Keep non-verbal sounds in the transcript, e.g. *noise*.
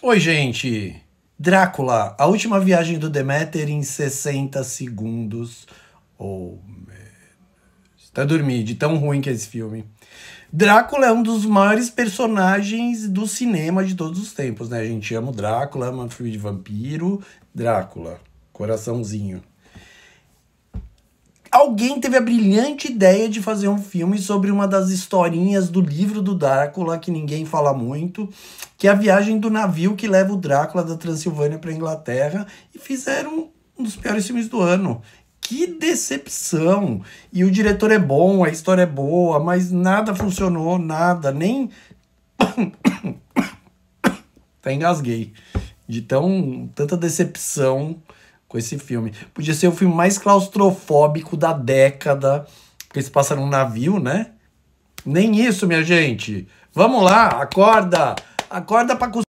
Oi, gente! Drácula, a última viagem do Demeter em 60 segundos. Ou. Oh, está dormindo, de tão ruim que é esse filme. Drácula é um dos maiores personagens do cinema de todos os tempos, né? A gente ama o Drácula, ama o filme de vampiro. Drácula, coraçãozinho alguém teve a brilhante ideia de fazer um filme sobre uma das historinhas do livro do Drácula, que ninguém fala muito, que é a viagem do navio que leva o Drácula da Transilvânia para a Inglaterra, e fizeram um dos piores filmes do ano. Que decepção! E o diretor é bom, a história é boa, mas nada funcionou, nada, nem. *coughs* Até engasguei. De tão, tanta decepção com esse filme. Podia ser o filme mais claustrofóbico da década, porque se passa num navio, né? Nem isso, minha gente. Vamos lá, acorda! Acorda pra